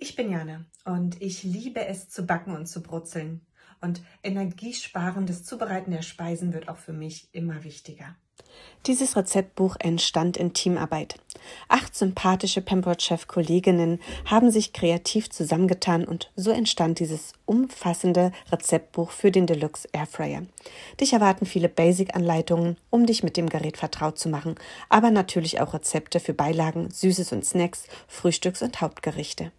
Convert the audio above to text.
Ich bin Jana und ich liebe es zu backen und zu brutzeln. Und energiesparendes Zubereiten der Speisen wird auch für mich immer wichtiger. Dieses Rezeptbuch entstand in Teamarbeit. Acht sympathische Pembrot-Chef-Kolleginnen haben sich kreativ zusammengetan und so entstand dieses umfassende Rezeptbuch für den Deluxe Airfryer. Dich erwarten viele Basic-Anleitungen, um dich mit dem Gerät vertraut zu machen, aber natürlich auch Rezepte für Beilagen, Süßes und Snacks, Frühstücks- und Hauptgerichte.